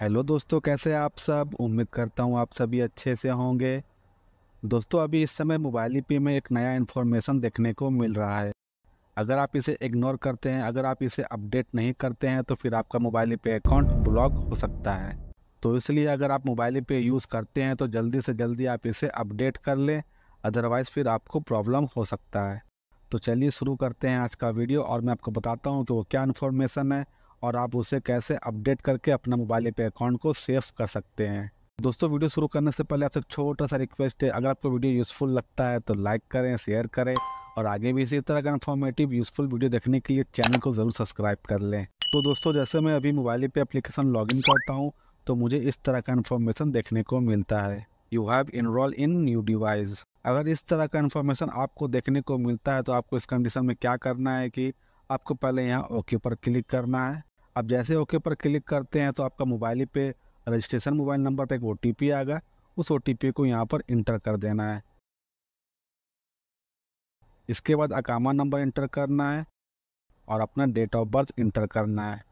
hello दोस्तों कैसे आप सब उम्मीद करता हूँ आप सभी अच्छे से होंगे दोस्तों अभी इस समय मोबाइल पे में एक नया इन्फॉर्मेशन देखने को मिल रहा है अगर आप इसे इग्नोर करते हैं अगर आप इसे अपडेट नहीं करते हैं तो फिर आपका मोबाइल पे अकाउंट ब्लॉक हो सकता है तो इसलिए अगर आप मोबाइल पे यूज़ करते हैं तो जल्दी से जल्दी आप इसे अपडेट कर लें अदरवाइज़ फिर आपको प्रॉब्लम हो सकता है तो चलिए शुरू करते हैं आज का वीडियो और मैं आपको बताता हूँ कि वो क्या इन्फॉर्मेशन है और आप उसे कैसे अपडेट करके अपना मोबाइल पे अकाउंट को सेव कर सकते हैं दोस्तों वीडियो शुरू करने से पहले आपसे छोटा सा रिक्वेस्ट है अगर आपको वीडियो यूज़फुल लगता है तो लाइक करें शेयर करें और आगे भी इसी तरह का इन्फॉर्मेटिव यूज़फुल वीडियो देखने के लिए चैनल को ज़रूर सब्सक्राइब कर लें तो दोस्तों जैसे मैं अभी मोबाइल पे एप्लीकेशन लॉगिन करता हूँ तो मुझे इस तरह का इन्फॉर्मेशन देखने को मिलता है you have enroll in new device अगर इस तरह का इन्फॉर्मेशन आपको देखने को मिलता है तो आपको इस कंडीशन में क्या करना है कि आपको पहले यहाँ ओके पर क्लिक करना है अब जैसे ओके पर क्लिक करते हैं तो आपका मोबाइल पे रजिस्ट्रेशन मोबाइल नंबर पर एक ओ आएगा उस ओ को यहाँ पर इंटर कर देना है इसके बाद अकामा नंबर इंटर करना है और अपना डेट ऑफ बर्थ इंटर करना है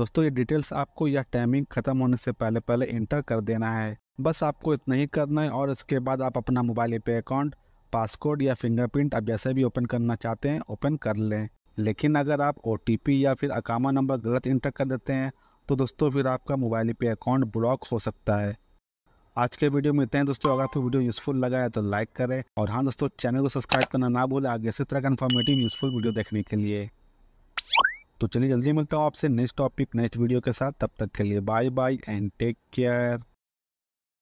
दोस्तों ये डिटेल्स आपको यह टाइमिंग ख़त्म होने से पहले पहले इंटर कर देना है बस आपको इतना ही करना है और इसके बाद आप अपना मोबाइल पे अकाउंट पासकोड या फिंगरप्रिंट आप जैसे भी ओपन करना चाहते हैं ओपन कर लें लेकिन अगर आप ओ या फिर अकामा नंबर गलत इंटर कर देते हैं तो दोस्तों फिर आपका मोबाइल पे अकाउंट ब्लॉक हो सकता है आज के वीडियो में इतने हैं दोस्तों अगर आपको वीडियो यूज़फुल लगा है तो लाइक करें और हाँ दोस्तों चैनल को सब्सक्राइब करना ना भूलें आगे इसी तरह का इन्फॉर्मेटिव यूज़फुल वीडियो देखने के लिए तो चलिए जल्दी मिलता हूँ आपसे नेक्स्ट टॉपिक नेक्स्ट वीडियो के साथ तब तक के लिए bye bye and take care